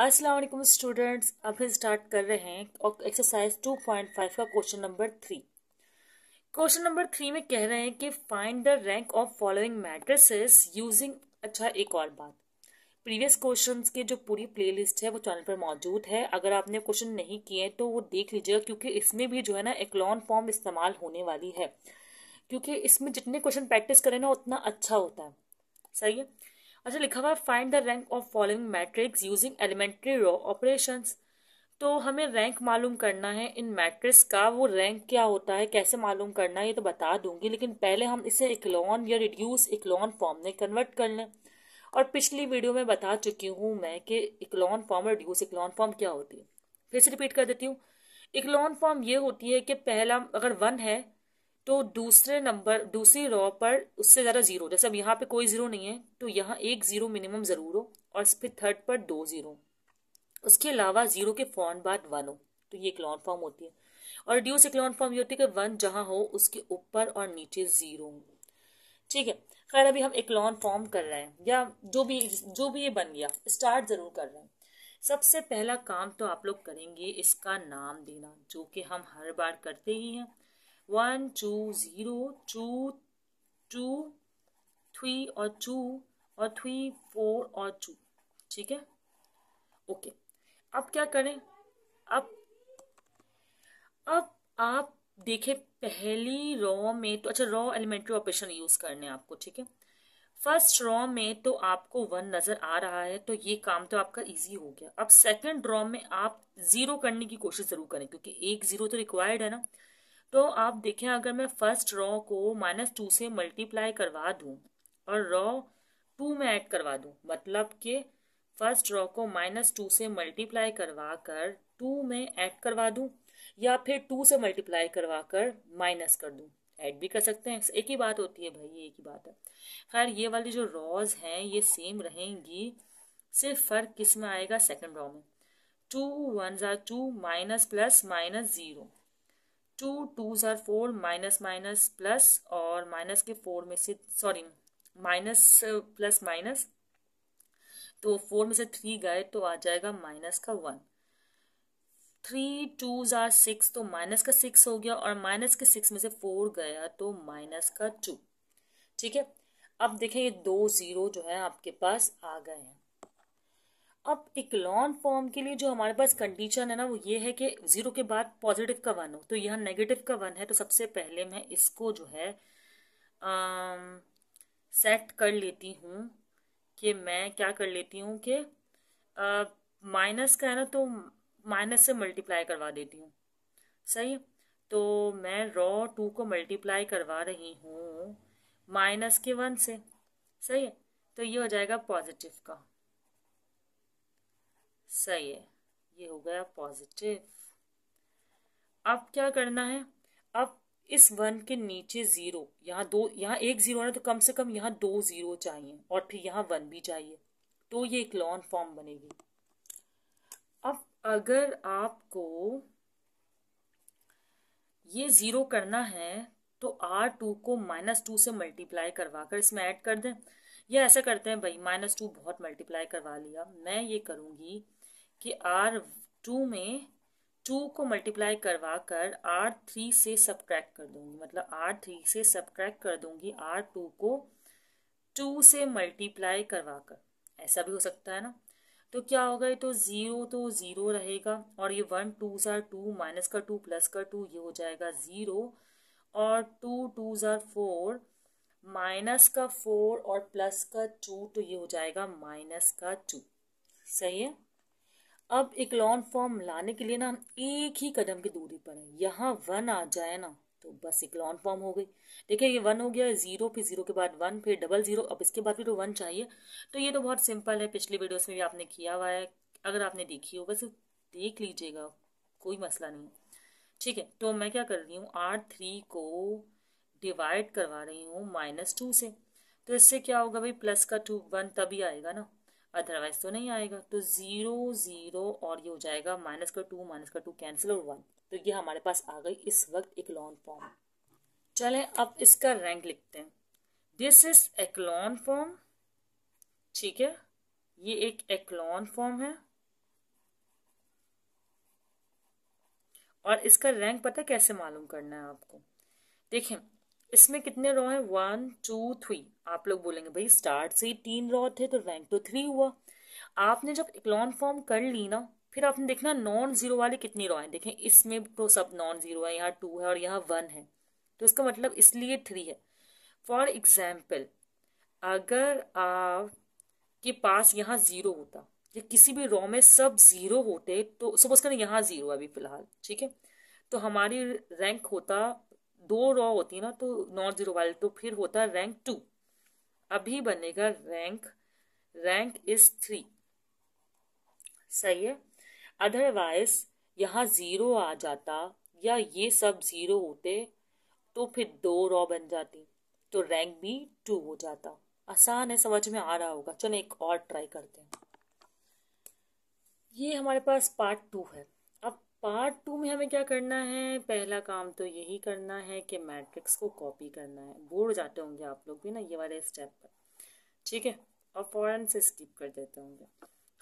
अस्सलाम वालेकुम स्टूडेंट्स अब हम स्टार्ट कर रहे हैं एक्सरसाइज 2.5 का question number three question number three में कह रहे हैं कि find the rank of following matrices using अच्छा एक और बात प्रीवियस क्वेश्चंस के जो पूरी प्लेलिस्ट है वो चैनल पर मौजूद है अगर आपने क्वेश्चन नहीं किए तो वो देख लीजिएगा क्योंकि इसमें भी जो है ना एक्लॉन फॉर्म इस्तेमाल होने वाली है क्योंकि इसमें जितने क्वेश्चन प्रैक्टिस करें ना उतना अच्छा होता है सही है अच्छा लिखा हुआ find the rank of following matrix using elementary row operations तो हमें रैंक मालूम करना है इन मैट्रिक्स का वो रैंक क्या होता है कैसे मालूम करना है ये तो बता दूंगी लेकिन पहले हम इसे इकलॉन या रिड्यूस इकलॉन फॉर्म में कन्वर्ट कर लें और पिछली वीडियो में बता चुकी हूँ मैं कि इकलॉन फॉर्म और रिड्यूस इकलॉन फॉर्म क्या होती है फिर से रिपीट कर देती हूँ इकलॉन फॉर्म ये होती है कि पहला अगर वन है तो दूसरे नंबर दूसरी रॉ पर उससे ज़्यादा ज़ीरो जैसे अब यहाँ पे कोई ज़ीरो नहीं है तो यहाँ एक ज़ीरो मिनिमम ज़रूर हो और फिर थर्ड पर दो ज़ीरो उसके अलावा ज़ीरो के फॉर्न बाद वन हो तो ये क्लॉन फॉर्म होती है और रिड्यूस इक्लॉन फॉर्म ये होती है कि वन जहाँ हो उसके ऊपर और नीचे ज़ीरो ठीक है खैर अभी हम इक्लॉन फॉर्म कर रहे हैं या जो भी जो भी ये बन गया स्टार्ट ज़रूर कर रहे हैं सबसे पहला काम तो आप लोग करेंगे इसका नाम देना जो कि हम हर बार करते ही हैं one two zero two two three और टू और थ्री फोर और टू ठीक है ओके अब क्या करें अब अब आप देखें पहली रॉ में तो अच्छा रॉ एलिमेंट्री ऑपरेशन यूज़ करने हैं आपको ठीक है फर्स्ट रॉ में तो आपको वन नज़र आ रहा है तो ये काम तो आपका इजी हो गया अब सेकंड रॉ में आप ज़ीरो करने की कोशिश ज़रूर करें क्योंकि एक ज़ीरो तो रिक्वायर्ड है ना तो आप देखें अगर मैं फर्स्ट रॉ को माइनस टू से मल्टीप्लाई करवा दूं और रॉ टू में ऐड करवा दूं मतलब कि फर्स्ट रॉ को माइनस टू से मल्टीप्लाई करवा कर टू में ऐड करवा दूं या फिर टू से मल्टीप्लाई करवा कर माइनस कर दूं ऐड भी कर सकते हैं एक ही बात होती है भाई ये एक ही बात है खैर ये वाली जो रॉज हैं ये सेम रहेंगी सिर्फ फ़र्क किस में आएगा सेकेंड रॉ में टू वन ज़ार two minus plus minus zero two two ज़ार फोर माइनस माइनस प्लस और माइनस के फोर में से सॉरी माइनस प्लस माइनस तो फोर में से थ्री गए तो आ जाएगा माइनस का one three twos are six तो माइनस का सिक्स हो गया और माइनस के सिक्स में से फोर गया तो माइनस का टू ठीक है अब देखें ये दो ज़ीरो जो है आपके पास आ गए हैं अब एक लॉन फॉर्म के लिए जो हमारे पास कंडीशन है ना वो ये है कि जीरो के बाद पॉजिटिव का वन हो तो यहाँ नेगेटिव का वन है तो सबसे पहले मैं इसको जो है सेट um, कर लेती हूँ कि मैं क्या कर लेती हूँ कि माइनस uh, का है ना तो माइनस से मल्टीप्लाई करवा देती हूँ सही तो मैं रॉ टू को मल्टीप्लाई करवा रही हूँ माइनस के वन से सही है तो ये हो जाएगा पॉजिटिव का सही है ये हो गया पॉजिटिव अब क्या करना है अब इस वन के नीचे जीरो यहाँ दो यहाँ एक जीरो है तो कम से कम यहाँ दो जीरो चाहिए और फिर यहाँ वन भी चाहिए तो ये एक लॉन फॉर्म बनेगी अब अगर आपको ये जीरो करना है तो आर टू को माइनस टू से मल्टीप्लाई करवा कर इसमें ऐड कर दें या ऐसा करते हैं भाई माइनस टू बहुत मल्टीप्लाई करवा लिया मैं ये करूँगी कि आर टू में टू को मल्टीप्लाई करवा कर आर थ्री से सब्ट्रैक्ट कर दूंगी मतलब आर थ्री से सब्ट्रैक्ट कर दूंगी आर टू को टू से मल्टीप्लाई करवा कर ऐसा भी हो सकता है ना तो क्या होगा ये तो ज़ीरो तो ज़ीरो रहेगा और ये वन टू ज़ार टू माइनस का टू प्लस का टू ये हो जाएगा ज़ीरो और टू टू ज़ार फोर माइनस का फोर और प्लस का टू तो ये हो जाएगा माइनस का टू सही है अब इकलॉन फॉर्म लाने के लिए ना हम एक ही कदम की दूरी पर हैं यहाँ वन आ जाए ना तो बस इकलॉन फॉर्म हो गई देखिए ये वन हो गया जीरो फिर जीरो के बाद वन फिर डबल जीरो अब इसके बाद भी तो वन चाहिए तो ये तो बहुत सिंपल है पिछले वीडियोस में भी आपने किया हुआ है अगर आपने देखी हो बस देख लीजिएगा कोई मसला नहीं ठीक है तो मैं क्या कर रही हूँ आर थ्री को डिवाइड करवा रही हूँ माइनस टू से तो इससे क्या होगा भाई प्लस का टू वन तभी आएगा ना अदरवाइज तो नहीं आएगा तो ज़ीरो ज़ीरो और ये हो जाएगा माइनस का टू माइनस का टू कैंसिल और वन तो ये हमारे पास आ गई इस वक्त इकलॉन फॉर्म चलें अब इसका रैंक लिखते हैं दिस इज एक फॉर्म ठीक है ये एक एक्लॉन फॉर्म है और इसका रैंक पता कैसे मालूम करना है आपको देखें इसमें कितने रॉ हैं वन टू थ्री आप लोग बोलेंगे भाई स्टार्ट से ही तीन रॉ थे तो रैंक तो थ्री हुआ आपने जब इक्लॉन फॉर्म कर ली ना फिर आपने देखना नॉन जीरो वाले कितनी रॉ हैं देखें इसमें तो सब नॉन जीरो है यहाँ टू है और यहाँ वन है तो इसका मतलब इसलिए थ्री है फॉर एग्जाम्पल अगर आप के पास यहाँ जीरो होता या किसी भी रॉ में सब जीरो होते तो सपोज करें यहाँ जीरो अभी फिलहाल ठीक है तो हमारी रैंक होता दो रॉ होती है ना तो नॉन जीरो वाले तो फिर होता है रैंक टू अभी बनेगा रैंक रैंक इज थ्री सही है अदरवाइज यहाँ जीरो आ जाता या ये सब जीरो होते तो फिर दो रॉ बन जाती तो रैंक भी टू हो जाता आसान है समझ में आ रहा होगा चलो एक और ट्राई करते हैं ये हमारे पास पार्ट टू है पार्ट टू में हमें क्या करना है पहला काम तो यही करना है कि मैट्रिक्स को कॉपी करना है बोर जाते होंगे आप लोग भी ना ये वाले स्टेप पर ठीक है और फ़ौरन से स्किप कर देते होंगे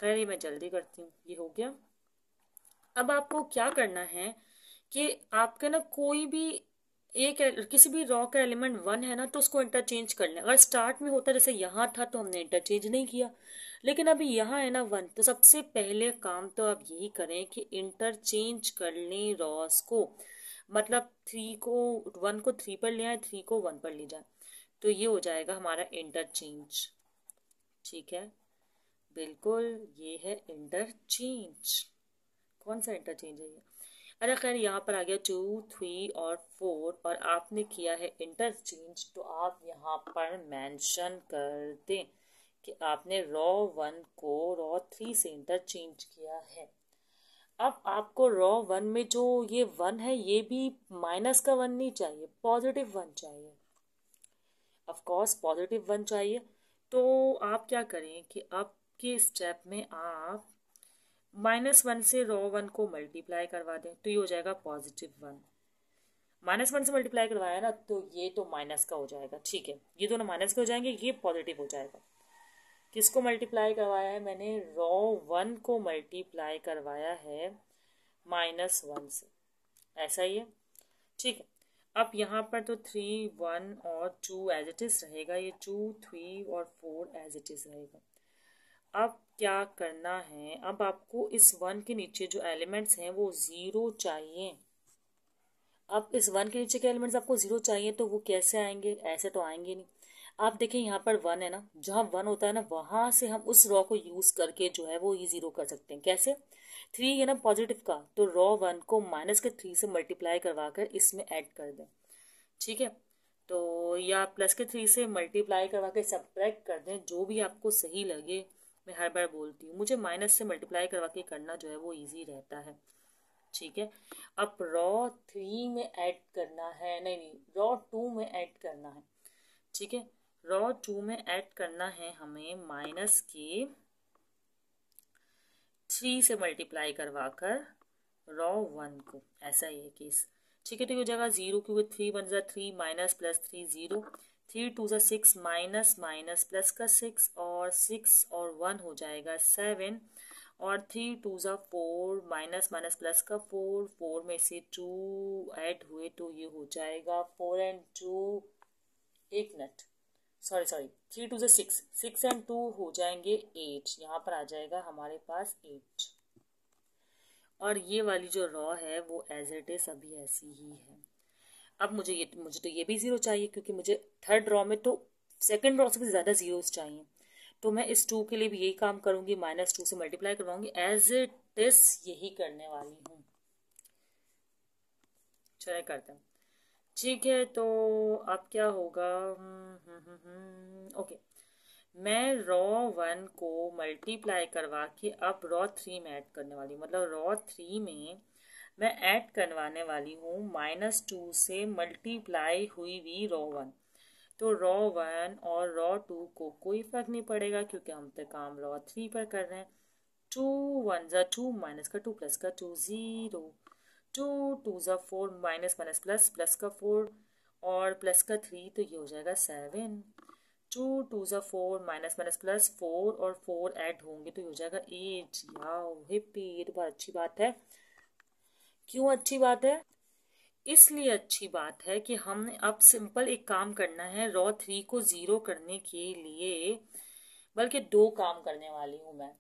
खैर मैं जल्दी करती हूँ ये हो गया अब आपको क्या करना है कि आपका ना कोई भी एक किसी भी रॉ का एलिमेंट वन है ना तो उसको इंटरचेंज कर लें अगर स्टार्ट में होता जैसे यहाँ था तो हमने इंटरचेंज नहीं किया लेकिन अभी यहाँ है ना वन तो सबसे पहले काम तो आप यही करें कि इंटरचेंज कर लें रॉस को मतलब थ्री को वन को थ्री पर ले आए थ्री को वन पर ले जाए तो ये हो जाएगा हमारा इंटरचेंज ठीक है बिल्कुल ये है इंटरचेंज कौन सा इंटरचेंज है ये अरे खैर यहाँ पर आ गया टू थ्री और फोर और आपने किया है इंटरचेंज तो आप यहाँ पर मेंशन कर दें कि आपने रॉ वन को रॉ थ्री से इंटरचेंज किया है अब आपको रॉ वन में जो ये वन है ये भी माइनस का वन नहीं चाहिए पॉजिटिव वन चाहिए ऑफ कोर्स पॉजिटिव वन चाहिए तो आप क्या करें कि आपके स्टेप में आप माइनस वन से रॉ वन को मल्टीप्लाई करवा दें तो ये हो जाएगा पॉजिटिव वन माइनस वन से मल्टीप्लाई करवाया ना तो ये तो माइनस का हो जाएगा ठीक है ये दोनों माइनस का हो जाएंगे ये पॉजिटिव हो जाएगा किसको मल्टीप्लाई करवाया है मैंने रॉ वन को मल्टीप्लाई करवाया है माइनस वन से ऐसा ही है ठीक है अब यहाँ पर तो थ्री वन और टू एज इट इज़ रहेगा ये टू थ्री और फोर एज इट इज़ रहेगा अब क्या करना है अब आपको इस वन के नीचे जो एलिमेंट्स हैं वो ज़ीरो चाहिए अब इस वन के नीचे के एलिमेंट्स आपको ज़ीरो चाहिए तो वो कैसे आएंगे ऐसे तो आएंगे नहीं आप देखें यहाँ पर वन है ना जहाँ वन होता है ना वहां से हम उस रॉ को यूज करके जो है वो ये जीरो कर सकते हैं कैसे थ्री है ना पॉजिटिव का तो रॉ वन को माइनस के थ्री से मल्टीप्लाई करवा कर इसमें ऐड कर दें ठीक है तो या प्लस के थ्री से मल्टीप्लाई करवा के सब्ट्रैक्ट कर दें जो भी आपको सही लगे मैं हर बार बोलती हूँ मुझे माइनस से मल्टीप्लाई करवा के करना जो है वो ईजी रहता है ठीक है अब रॉ थ्री में ऐड करना है नहीं नहीं रॉ टू में ऐड करना है ठीक है रॉ टू में ऐड करना है हमें माइनस के थ्री से मल्टीप्लाई करवाकर रॉ वन को ऐसा ही है केस ठीक है तो ये जगह जीरो क्योंकि थ्री वन ज़ा three minus plus three zero three two ज़ा सिक्स माइनस माइनस प्लस का सिक्स और सिक्स और वन हो जाएगा सेवन और थ्री टू ज़ा फोर माइनस माइनस प्लस का फोर फोर में से टू ऐड हुए तो ये हो जाएगा फोर एंड टू एक minute sorry sorry three two जो सिक्स सिक्स एंड टू हो जाएंगे एट यहाँ पर आ जाएगा हमारे पास एट और ये वाली जो रॉ है वो एज इट इज अभी ऐसी ही है अब मुझे ये मुझे तो ये भी ज़ीरो चाहिए क्योंकि मुझे थर्ड रॉ में तो सेकेंड रॉ से भी ज़्यादा जीरो चाहिए तो मैं इस टू के लिए भी यही काम करूँगी माइनस टू से मल्टीप्लाई करवाऊंगी एज इट इज यही करने वाली हूँ चले करते हैं ठीक है तो अब क्या होगा हम्म, हम्म, हम्म, ओके मैं रॉ वन को मल्टीप्लाई करवा के अब रॉ थ्री में ऐड करने वाली हूँ मतलब रॉ थ्री में मैं ऐड करवाने वाली हूँ माइनस टू से मल्टीप्लाई हुई हुई रॉ वन तो रॉ वन और रॉ टू को कोई फर्क नहीं पड़ेगा क्योंकि हम तो काम रॉ थ्री पर कर रहे हैं टू वन जो टू माइनस का टू प्लस का टू ज़ीरो टू टू ज़ा four minus minus plus plus का फोर और प्लस का थ्री तो ये हो जाएगा सेवन टू टू ज़ा four minus minus plus four और फोर ऐड होंगे तो ये हो जाएगा एट याओ हिप्पी ये तो बहुत अच्छी बात है क्यों अच्छी बात है इसलिए अच्छी बात है कि हमने अब सिंपल एक काम करना है रॉ थ्री को ज़ीरो करने के लिए बल्कि दो काम करने वाली हूँ मैं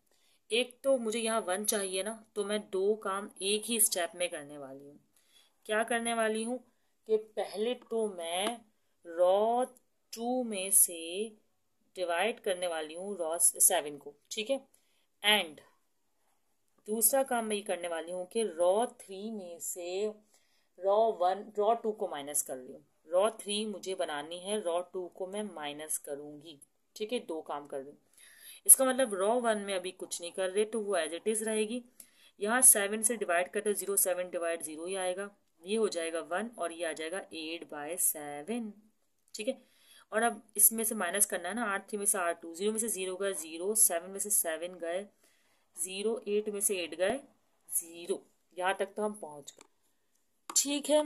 एक तो मुझे यहाँ वन चाहिए ना तो मैं दो काम एक ही स्टेप में करने वाली हूँ क्या करने वाली हूँ कि पहले तो मैं रॉ टू में से डिवाइड करने वाली हूँ रॉ सेवन को ठीक है एंड दूसरा काम मैं ये करने वाली हूँ कि रॉ थ्री में से रॉ वन रॉ टू को माइनस कर रही हूँ रॉ थ्री मुझे बनानी है रॉ टू को मैं माइनस करूँगी ठीक है दो काम कर रही हूँ इसका मतलब रॉ वन में अभी कुछ नहीं कर रहे तो वो एज इट इज़ रहेगी यहाँ सेवन से डिवाइड करते जीरो सेवन डिवाइड जीरो ही आएगा ये हो जाएगा वन और ये आ जाएगा एट बाय सेवन ठीक है और अब इसमें से माइनस करना है ना आठ थ्री में से आर टू जीरो में से जीरो गए जीरो सेवन में से सेवन गए जीरो एट में से एट गए जीरो यहाँ तक तो हम पहुँच गए ठीक है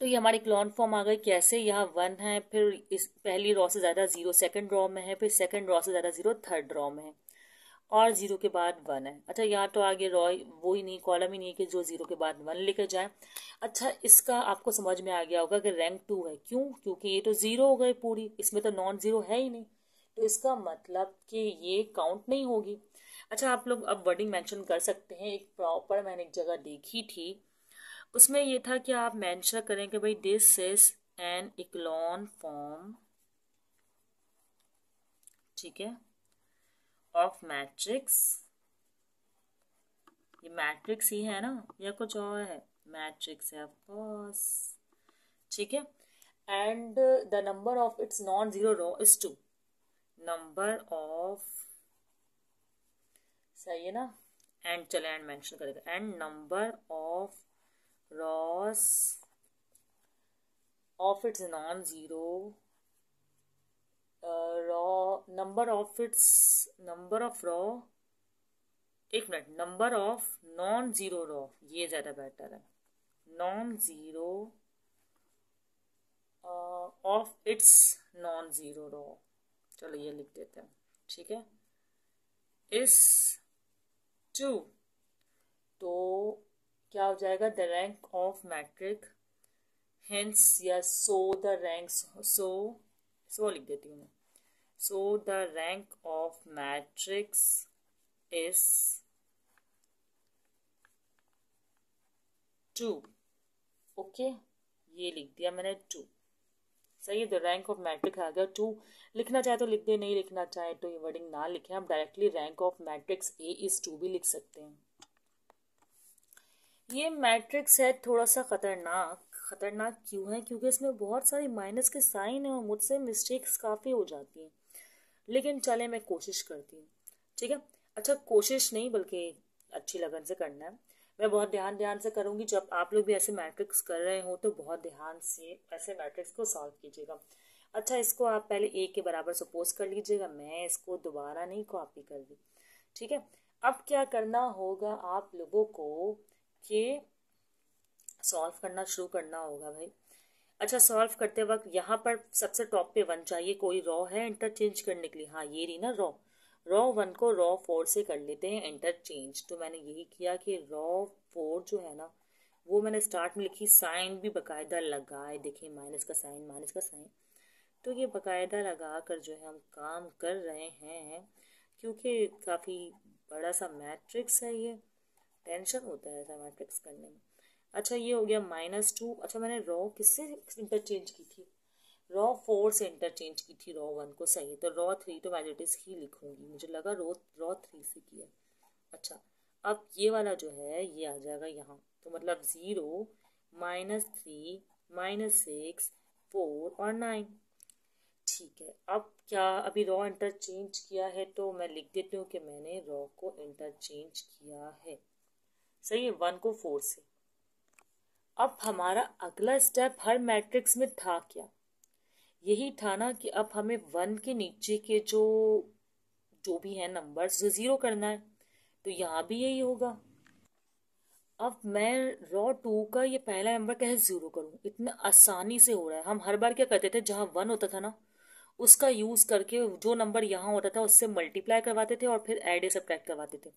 तो ये हमारी क्लॉन फॉर्म आ गई कैसे यहाँ वन है फिर इस पहली रॉ से ज़्यादा जीरो सेकंड रॉ में है फिर सेकंड रॉ से ज़्यादा जीरो थर्ड रॉ में है और जीरो के बाद वन है अच्छा यहाँ तो आगे रॉ वो ही नहीं कॉलम ही नहीं कि जो जीरो के बाद वन लेकर जाए अच्छा इसका आपको समझ में आ गया होगा कि रैंक टू है क्यों क्योंकि ये तो जीरो हो गए पूरी इसमें तो नॉन जीरो है ही नहीं तो इसका मतलब कि ये काउंट नहीं होगी अच्छा आप लोग अब वर्डिंग मेंशन कर सकते हैं एक प्रॉपर मैंने एक जगह देखी थी उसमें ये था कि आप मैंशन करें कि भाई this is an echelon form ठीक है ऑफ मैट्रिक्स ये मैट्रिक्स ही है ना या कुछ और है मैट्रिक्स है ऑफकोर्स ठीक है and the number of its non zero row is two number of सही है ना एंड चले एंड मैंशन करेगा and number of Ross of its non-zero row uh, raw number of its number of raw एक मिनट number of non zero row ये ज़्यादा better है non zero of its non zero row चलो ये लिख देते हैं ठीक है इस टू तो क्या हो जाएगा the rank of matrix hence या सो द रैंक सो सो लिख देती हूँ मैं so the rank of matrix is two okay ये लिख दिया मैंने टू सही है द रैंक ऑफ मैट्रिक आ गया टू लिखना चाहे तो लिख दे नहीं लिखना चाहे तो ये वर्डिंग ना लिखें आप directly rank of matrix A is two भी लिख सकते हैं ये मैट्रिक्स है थोड़ा सा ख़तरनाक ख़तरनाक क्यों है क्योंकि इसमें बहुत सारी माइनस के साइन हैं और मुझसे मिस्टेक्स काफ़ी हो जाती हैं लेकिन चले मैं कोशिश करती हूँ ठीक है अच्छा कोशिश नहीं बल्कि अच्छी लगन से करना है मैं बहुत ध्यान ध्यान से करूँगी जब आप लोग भी ऐसे मैट्रिक्स कर रहे हो तो बहुत ध्यान से ऐसे मैट्रिक्स को सॉल्व कीजिएगा अच्छा इसको आप पहले एक के बराबर सपोज कर लीजिएगा मैं इसको दोबारा नहीं कॉपी कर दी ठीक है अब क्या करना होगा आप लोगों को के सॉल्व करना शुरू करना होगा भाई अच्छा सॉल्व करते वक्त यहाँ पर सबसे टॉप पे वन चाहिए कोई रॉ है इंटरचेंज करने के लिए हाँ ये रही ना रॉ रॉ वन को रॉ फोर से कर लेते हैं इंटरचेंज तो मैंने यही किया कि रॉ फोर जो है ना वो मैंने स्टार्ट में लिखी साइन भी बकायदा लगाए देखिए माइनस का साइन माइनस का साइन तो ये बकायदा लगा कर जो है हम काम कर रहे हैं क्योंकि काफ़ी बड़ा सा मैट्रिक्स है ये टेंशन होता है ऐसा मैट्रिक्स करने में अच्छा ये हो गया माइनस टू अच्छा मैंने रॉ किससे इंटरचेंज की थी रॉ फोर से इंटरचेंज की थी रॉ वन को सही तो रॉ थ्री तो मैजेटिस ही लिखूंगी मुझे लगा रो रॉ थ्री से किया अच्छा अब ये वाला जो है ये आ जाएगा यहाँ तो मतलब zero minus three minus six four और नाइन ठीक है अब क्या अभी रॉ इंटरचेंज किया है तो मैं लिख देती हूँ कि मैंने रॉ को इंटरचेंज किया है सही है वन को फोर से अब हमारा अगला स्टेप हर मैट्रिक्स में था क्या यही था ना कि अब हमें वन के नीचे के जो जो भी है नंबर जो ज़ीरो करना है तो यहाँ भी यही होगा अब मैं रॉ टू का ये पहला नंबर कैसे ज़ीरो करूँ इतना आसानी से हो रहा है हम हर बार क्या करते थे जहाँ वन होता था ना उसका यूज़ करके जो नंबर यहाँ होता था उससे मल्टीप्लाई करवाते थे और फिर एड या सब्ट्रैक्ट करवाते थे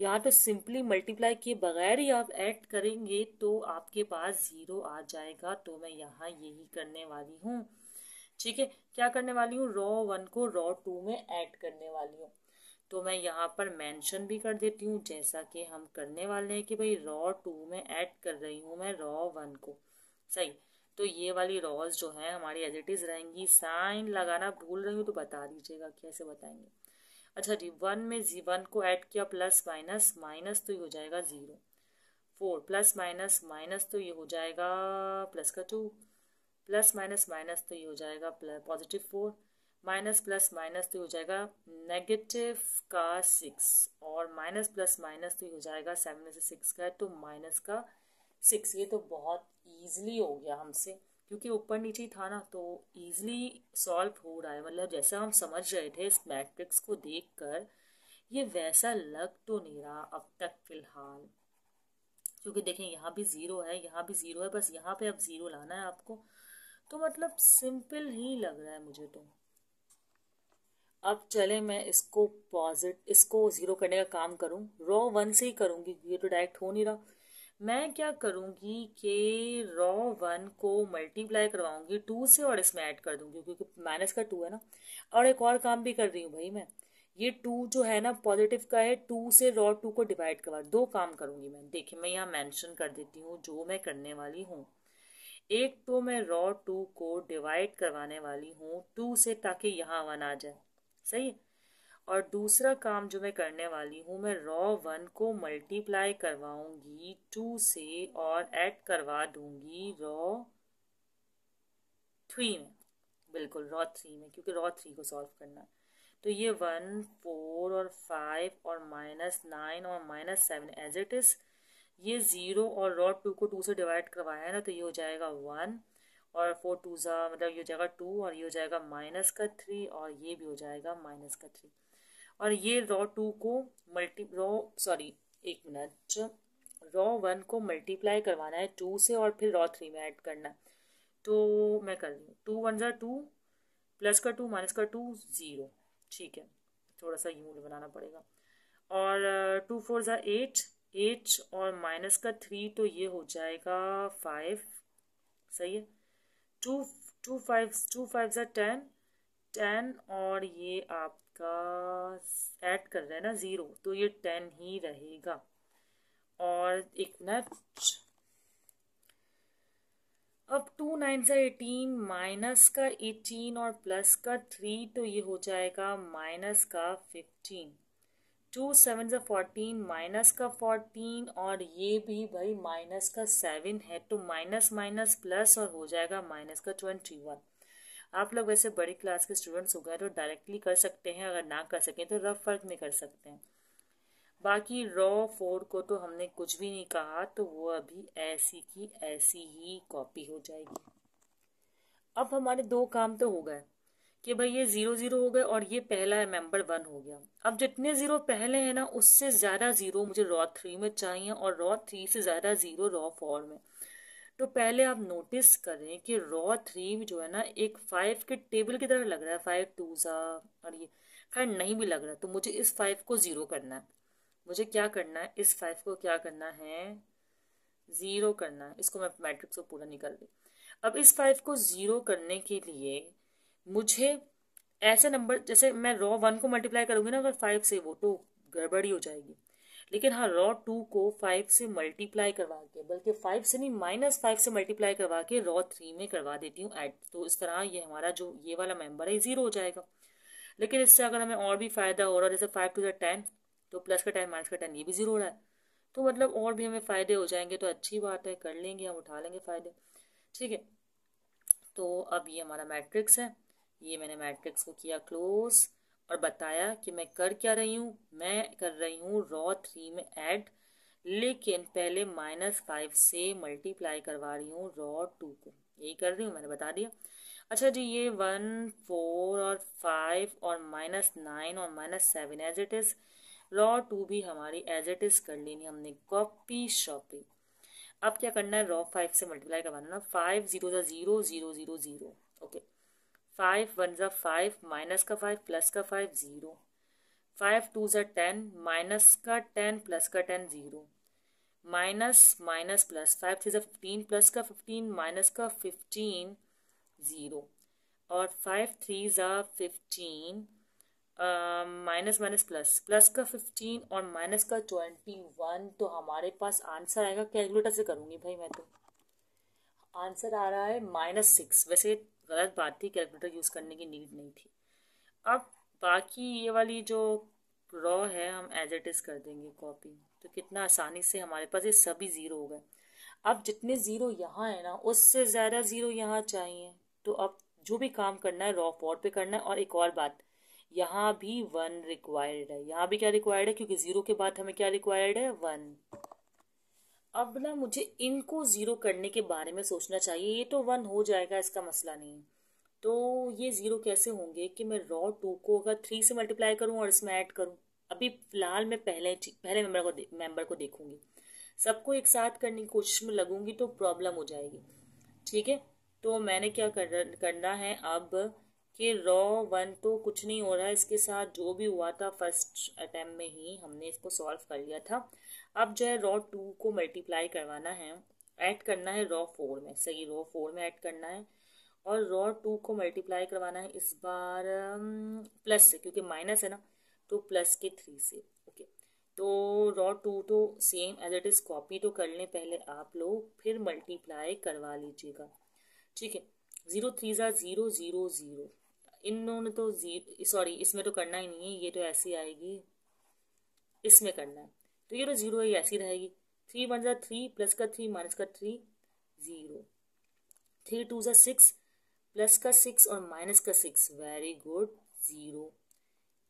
यहाँ तो सिंपली मल्टीप्लाई किए बगैर ही आप ऐड करेंगे तो आपके पास ज़ीरो आ जाएगा तो मैं यहाँ यही करने वाली हूँ ठीक है क्या करने वाली हूँ रॉ वन को रॉ टू में ऐड करने वाली हूँ तो मैं यहाँ पर मेंशन भी कर देती हूँ जैसा कि हम करने वाले हैं कि भाई रॉ टू में ऐड कर रही हूँ मैं रॉ वन को सही तो ये वाली रॉज जो है हमारी एज इट इज़ रहेंगी साइन लगाना भूल रही हो तो बता दीजिएगा कैसे बताएंगे अच्छा जी वन में जी वन को ऐड किया प्लस माइनस माइनस तो ये हो जाएगा zero four plus minus minus तो ये हो जाएगा प्लस का टू प्लस माइनस माइनस तो ये हो जाएगा positive four minus plus minus तो हो जाएगा नेगेटिव का सिक्स और माइनस प्लस माइनस तो हो जाएगा सेवन में से सिक्स का तो माइनस का सिक्स ये तो बहुत ईजिली हो गया हमसे क्योंकि ऊपर नीचे था ना तो ईजिली सॉल्व हो रहा है मतलब जैसा हम समझ रहे थे इस मैट्रिक्स को देख कर ये वैसा लग तो नहीं रहा अब तक फिलहाल क्योंकि देखें यहाँ भी ज़ीरो है यहाँ भी ज़ीरो है बस यहाँ पे अब ज़ीरो लाना है आपको तो मतलब सिंपल ही लग रहा है मुझे तो अब चले मैं इसको पॉजिट इसको ज़ीरो करने का काम करूँ रॉ वन से ही करूँगी ये तो डायरेक्ट हो नहीं रहा मैं क्या करूँगी कि रॉ वन को मल्टीप्लाई करवाऊँगी टू से और इसमें ऐड कर दूँगी क्योंकि माइनस का टू है ना और एक और काम भी कर रही हूँ भाई मैं ये टू जो है ना पॉजिटिव का है टू से रॉ टू को डिवाइड करवा दो काम करूँगी मैं देखिए मैं यहाँ मेंशन कर देती हूँ जो मैं करने वाली हूँ एक तो मैं रॉ टू को डिवाइड करवाने वाली हूँ टू से ताकि यहाँ वन आ जाए सही है और दूसरा काम जो मैं करने वाली हूँ मैं रॉ वन को मल्टीप्लाई करवाऊँगी टू से और ऐड करवा दूँगी रॉ थ्री में बिल्कुल रॉ थ्री में क्योंकि रॉ थ्री को सॉल्व करना है तो ये वन फोर और फाइव और माइनस नाइन और minus seven as it is ये ज़ीरो और रॉ टू को टू से डिवाइड करवाया है ना तो ये हो जाएगा वन और फोर टू ज़ा मतलब ये हो जाएगा टू और ये हो जाएगा माइनस का थ्री और ये भी हो जाएगा माइनस का थ्री और ये रॉ टू को मल्टी रॉ सॉरी एक मिनट रॉ वन को मल्टीप्लाई करवाना है टू से और फिर रॉ थ्री में ऐड करना तो मैं कर लूँ टू वन ज़ा टू प्लस का टू माइनस का टू ज़ीरो ठीक है थोड़ा सा यूनिट बनाना पड़ेगा और टू फोर ज़ा एट एट और माइनस का थ्री तो ये हो जाएगा फाइव सही है two two five two five ज़ा टेन टेन और ये आपका ऐड कर रहे हैं ना ज़ीरो तो ये टेन ही रहेगा और एक मिनट अब टू नाइन सा एटीन माइनस का एटीन और प्लस का थ्री तो ये हो जाएगा माइनस का फिफ्टीन टू सेवन सा फोर्टीन माइनस का फोर्टीन और ये भी भाई माइनस का सेवन है तो माइनस माइनस प्लस और हो जाएगा माइनस का ट्वेंटी वन आप लोग वैसे बड़े क्लास के स्टूडेंट्स हो गए तो डायरेक्टली कर सकते हैं अगर ना कर सकें तो रफ वर्क में कर सकते हैं बाकी रॉ फोर को तो हमने कुछ भी नहीं कहा तो वो अभी ऐसी की ऐसी ही कॉपी हो जाएगी अब हमारे दो काम तो हो गए कि भाई ये जीरो जीरो हो गए और ये पहला मेंबर वन हो गया अब जितने जीरो पहले हैं ना उससे ज्यादा जीरो मुझे रॉ थ्री में चाहिए और रॉ थ्री से ज्यादा जीरो रॉ फोर में तो पहले आप नोटिस करें कि रॉ थ्री जो है ना एक फाइव के टेबल की तरह लग रहा है फाइव टू ज़ा और ये खैर नहीं भी लग रहा तो मुझे इस फाइव को ज़ीरो करना है मुझे क्या करना है इस फाइव को क्या करना है ज़ीरो करना है इसको मैं मैट्रिक्स को पूरा निकाल दी अब इस फाइव को ज़ीरो करने के लिए मुझे ऐसे नंबर जैसे मैं रॉ वन को मल्टीप्लाई करूँगी ना अगर फाइव से वो तो गड़बड़ी हो जाएगी लेकिन हाँ रॉ टू को फाइव से मल्टीप्लाई करवा के बल्कि फाइव से नहीं माइनस फाइव से मल्टीप्लाई करवा के रॉ थ्री में करवा देती हूँ ऐड तो इस तरह ये हमारा जो ये वाला मेम्बर है ज़ीरो हो जाएगा लेकिन इससे अगर हमें और भी फ़ायदा हो रहा है जैसे फाइव टू ज़ा टेन तो प्लस का टेन माइनस का टेन ये भी ज़ीरो हो रहा है तो मतलब और भी हमें फ़ायदे हो जाएंगे तो अच्छी बात है कर लेंगे हम उठा लेंगे फ़ायदे ठीक है तो अब ये हमारा मैट्रिक्स है ये मैंने मैट्रिक्स को किया क्लोज़ और बताया कि मैं कर क्या रही हूँ मैं कर रही हूँ रॉ थ्री में ऐड लेकिन पहले माइनस फाइव से मल्टीप्लाई करवा रही हूँ रॉ टू को यही कर रही हूँ मैंने बता दिया अच्छा जी ये वन फोर और फाइव और माइनस नाइन और minus seven as it is row two भी हमारी एज इट इज़ कर लेनी हमने कॉपी शॉपी अब क्या करना है रॉ फाइव से मल्टीप्लाई करवाना five zero zero zero zero zero okay five one ज़ा फाइव माइनस का फाइव प्लस का फाइव ज़ीरो फाइव टू ज़ा टेन माइनस का टेन प्लस का ten zero minus minus plus five three ज़ा fifteen plus का fifteen minus का fifteen zero और फाइव थ्री ज़ा fifteen minus minus plus plus का फिफ्टीन और माइनस का ट्वेंटी वन तो हमारे पास आंसर आएगा कैलकुलेटर से करूँगी भाई मैं तो आंसर आ रहा है माइनस सिक्स वैसे गलत बात थी कैलकुलेटर यूज़ करने की नीड नहीं थी अब बाकी ये वाली जो रॉ है हम एज इट इज़ कर देंगे कॉपी तो कितना आसानी से हमारे पास ये सभी ज़ीरो हो गए अब जितने ज़ीरो यहाँ है ना उससे ज़्यादा ज़ीरो यहाँ चाहिए तो अब जो भी काम करना है रॉ पॉट पे करना है और एक और बात यहाँ भी वन रिक्वायर्ड है यहाँ भी क्या रिक्वायर्ड है क्योंकि ज़ीरो के बाद हमें क्या रिक्वायर्ड है वन अब ना मुझे इनको ज़ीरो करने के बारे में सोचना चाहिए ये तो वन हो जाएगा इसका मसला नहीं है तो ये ज़ीरो कैसे होंगे कि मैं रॉ टू को अगर थ्री से मल्टीप्लाई करूँ और इसमें ऐड करूँ अभी फ़िलहाल मैं पहले पहले मेंबर को मेंबर को देखूँगी सबको एक साथ करने की कोशिश में लगूंगी तो प्रॉब्लम हो जाएगी ठीक है तो मैंने क्या कर, करना है अब कि रॉ वन तो कुछ नहीं हो रहा है इसके साथ जो भी हुआ था फर्स्ट अटैम्प में ही हमने इसको सॉल्व कर लिया था अब जो है रॉ टू को मल्टीप्लाई करवाना है ऐड करना है रॉ फोर में सही रॉ फोर में ऐड करना है और रॉ टू को मल्टीप्लाई करवाना है इस बार प्लस से क्योंकि माइनस है ना तो प्लस के थ्री से ओके तो रॉ टू तो same as it is copy तो कर लें पहले आप लोग फिर मल्टीप्लाई करवा लीजिएगा ठीक है ज़ीरो थ्री ज़ा ज़ीरो ज़ीरो ज़ीरो इन्होंने तो सॉरी इसमें तो करना ही नहीं है ये तो ऐसी आएगी इसमें करना है तो ये तो जीरो ही ऐसी रहेगी थ्री वन जो थ्री प्लस का थ्री माइनस का थ्री ज़ीरो थ्री टू ज़ा सिक्स प्लस का सिक्स और माइनस का six very good zero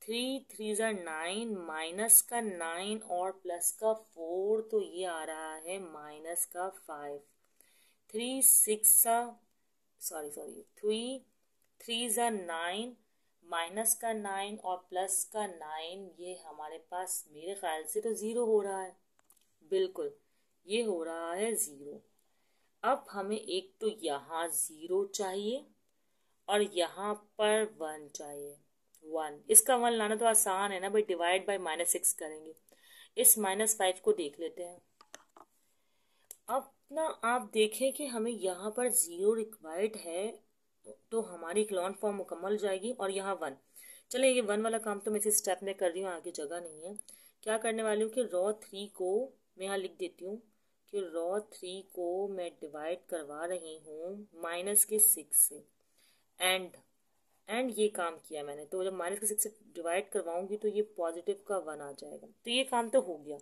three three ज़ा नाइन माइनस का नाइन और प्लस का फोर तो ये आ रहा है माइनस का five three six sorry sorry three three ज़ा नाइन माइनस का नाइन और प्लस का नाइन ये हमारे पास मेरे ख्याल से तो ज़ीरो हो रहा है बिल्कुल ये हो रहा है ज़ीरो अब हमें एक तो यहाँ ज़ीरो चाहिए और यहाँ पर वन चाहिए वन इसका वन लाना तो आसान है ना भाई डिवाइड बाय माइनस सिक्स करेंगे इस माइनस फाइव को देख लेते हैं अब ना आप देखें कि हमें यहाँ पर ज़ीरो रिक्वायर्ड है तो हमारी क्लॉन फॉर्म मुकम्मल हो जाएगी और यहाँ वन चले ये वन वाला काम तो मैं इसी स्टेप में कर रही हूँ आगे जगह नहीं है क्या करने वाली हूँ कि रॉ थ्री को मैं यहाँ लिख देती हूँ कि रॉ थ्री को मैं डिवाइड करवा रही हूँ माइनस के सिक्स से एंड एंड ये काम किया मैंने तो जब माइनस के सिक्स से डिवाइड करवाऊंगी तो ये पॉजिटिव का वन आ जाएगा तो ये काम तो हो गया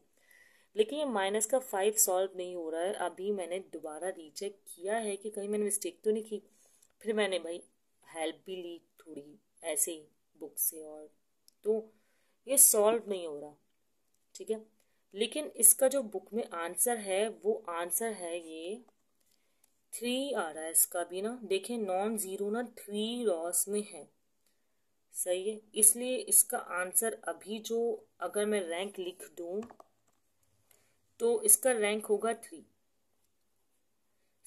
लेकिन ये माइनस का फाइव सॉल्व नहीं हो रहा है अभी मैंने दोबारा रीचेक किया है कि कहीं मैंने मिस्टेक तो नहीं की फिर मैंने भाई हेल्प भी ली थोड़ी ऐसे ही बुक से और तो ये सॉल्व नहीं हो रहा ठीक है लेकिन इसका जो बुक में आंसर है वो आंसर है ये थ्री आ रहा है इसका भी ना देखें नॉन ज़ीरो ना थ्री लॉस में है सही है इसलिए इसका आंसर अभी जो अगर मैं रैंक लिख दूँ तो इसका रैंक होगा थ्री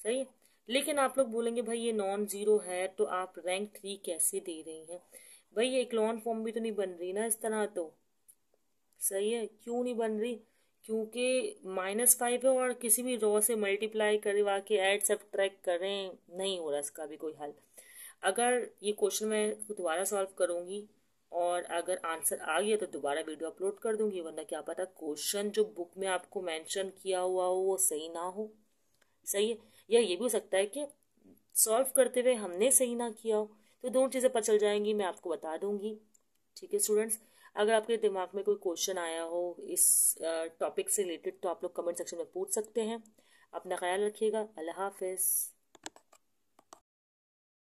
सही है लेकिन आप लोग बोलेंगे भाई ये नॉन ज़ीरो है तो आप रैंक थ्री कैसे दे रही हैं भाई ये लॉन फॉर्म भी तो नहीं बन रही ना इस तरह तो सही है क्यों नहीं बन रही क्योंकि माइनस फाइव है और किसी भी रॉ से मल्टीप्लाई करवा के ऐड सब ट्रैक करें नहीं हो रहा इसका भी कोई हल अगर ये क्वेश्चन मैं दोबारा सॉल्व करूँगी और अगर आंसर आ गया तो दोबारा वीडियो अपलोड कर दूंगी वरना क्या पता क्वेश्चन जो बुक में आपको मैंशन किया हुआ हो वो सही ना हो सही है या ये भी हो सकता है कि सॉल्व करते हुए हमने सही ना किया हो तो दोनों चीज़ें पता चल जाएंगी मैं आपको बता दूंगी ठीक है स्टूडेंट्स अगर आपके दिमाग में कोई क्वेश्चन आया हो इस टॉपिक से रिलेटेड तो आप लोग कमेंट सेक्शन में पूछ सकते हैं अपना ख्याल रखिएगा अल्लाह हाफिज़